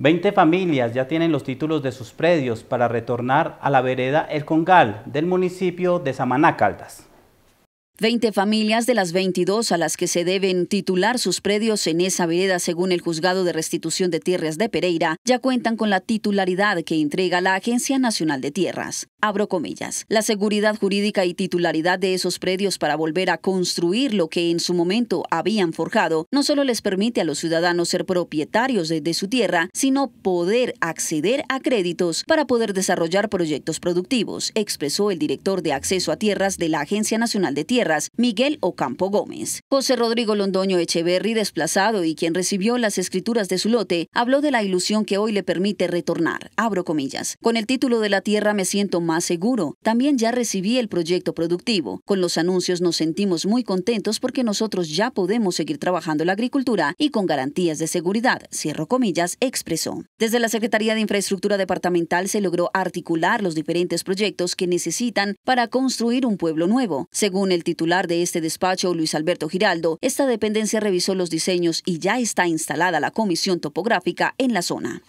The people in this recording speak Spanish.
20 familias ya tienen los títulos de sus predios para retornar a la vereda El Congal del municipio de Samaná Caldas. 20 familias de las 22 a las que se deben titular sus predios en esa vereda según el Juzgado de Restitución de Tierras de Pereira ya cuentan con la titularidad que entrega la Agencia Nacional de Tierras. Abro comillas. La seguridad jurídica y titularidad de esos predios para volver a construir lo que en su momento habían forjado no solo les permite a los ciudadanos ser propietarios de, de su tierra, sino poder acceder a créditos para poder desarrollar proyectos productivos, expresó el director de acceso a tierras de la Agencia Nacional de Tierras Miguel Ocampo Gómez. José Rodrigo Londoño Echeverry, desplazado y quien recibió las escrituras de su lote, habló de la ilusión que hoy le permite retornar. Abro comillas. Con el título de la tierra me siento más seguro. También ya recibí el proyecto productivo. Con los anuncios nos sentimos muy contentos porque nosotros ya podemos seguir trabajando la agricultura y con garantías de seguridad. Cierro comillas, expresó. Desde la Secretaría de Infraestructura Departamental se logró articular los diferentes proyectos que necesitan para construir un pueblo nuevo. Según el título titular de este despacho, Luis Alberto Giraldo, esta dependencia revisó los diseños y ya está instalada la comisión topográfica en la zona.